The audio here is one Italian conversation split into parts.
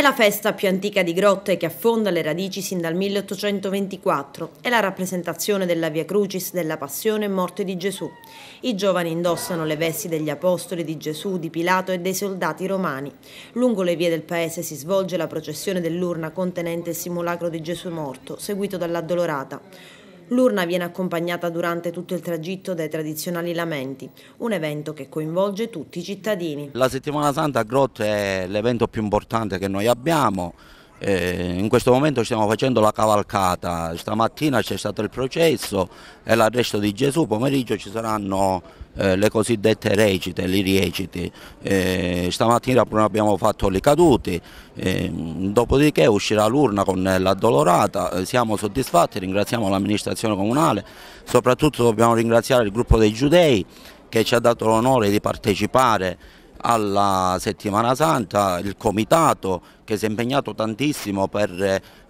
È la festa più antica di grotte che affonda le radici sin dal 1824. È la rappresentazione della Via Crucis della passione e morte di Gesù. I giovani indossano le vesti degli apostoli di Gesù, di Pilato e dei soldati romani. Lungo le vie del paese si svolge la processione dell'urna contenente il simulacro di Gesù morto, seguito dall'addolorata. L'urna viene accompagnata durante tutto il tragitto dai tradizionali lamenti, un evento che coinvolge tutti i cittadini. La settimana santa a Grotte è l'evento più importante che noi abbiamo, eh, in questo momento stiamo facendo la cavalcata, stamattina c'è stato il processo e l'arresto di Gesù, pomeriggio ci saranno eh, le cosiddette recite, li rieciti, eh, stamattina abbiamo fatto i caduti, eh, dopodiché uscirà l'urna con l'addolorata, eh, siamo soddisfatti, ringraziamo l'amministrazione comunale, soprattutto dobbiamo ringraziare il gruppo dei giudei che ci ha dato l'onore di partecipare alla Settimana Santa, il comitato che si è impegnato tantissimo per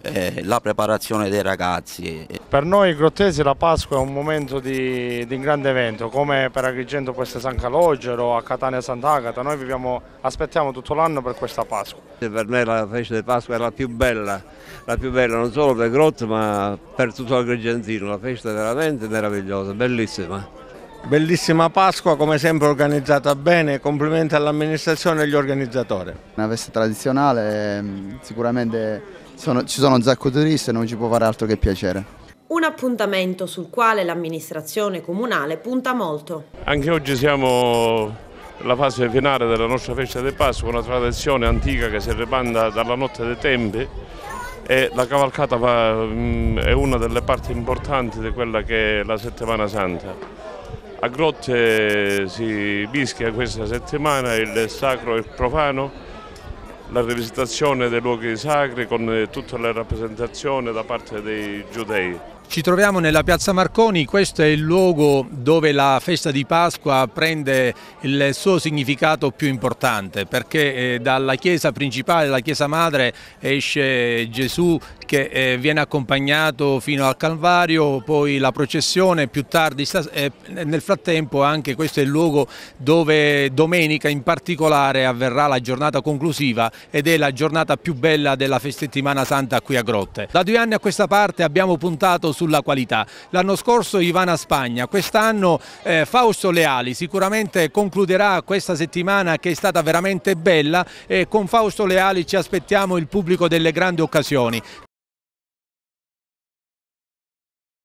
eh, la preparazione dei ragazzi. Per noi Grottesi la Pasqua è un momento di, di grande evento, come per Agrigento questa San Calogero, a Catania Sant'Agata, noi viviamo, aspettiamo tutto l'anno per questa Pasqua. Per me la festa di Pasqua è la più bella, la più bella non solo per Grotte ma per tutto l'Agrigentino, la festa è veramente meravigliosa, bellissima. Bellissima Pasqua, come sempre organizzata bene, complimenti all'amministrazione e agli organizzatori. Una festa tradizionale, ehm, sicuramente sono, ci sono un sacco di turisti e non ci può fare altro che piacere. Un appuntamento sul quale l'amministrazione comunale punta molto. Anche oggi siamo alla fase finale della nostra festa di Pasqua, una tradizione antica che si rimanda dalla notte dei tempi e la cavalcata mm, è una delle parti importanti di quella che è la settimana santa. A Grotte si mischia questa settimana il sacro e il profano, la rivisitazione dei luoghi sacri con tutta la rappresentazione da parte dei giudei. Ci troviamo nella piazza Marconi, questo è il luogo dove la festa di Pasqua prende il suo significato più importante perché eh, dalla chiesa principale, la chiesa madre, esce Gesù che eh, viene accompagnato fino al Calvario, poi la processione più tardi, eh, nel frattempo anche questo è il luogo dove domenica in particolare avverrà la giornata conclusiva ed è la giornata più bella della festa settimana santa qui a Grotte. Da due anni a questa parte abbiamo puntato su sulla qualità. L'anno scorso Ivana Spagna, quest'anno eh, Fausto Leali sicuramente concluderà questa settimana che è stata veramente bella e con Fausto Leali ci aspettiamo il pubblico delle grandi occasioni.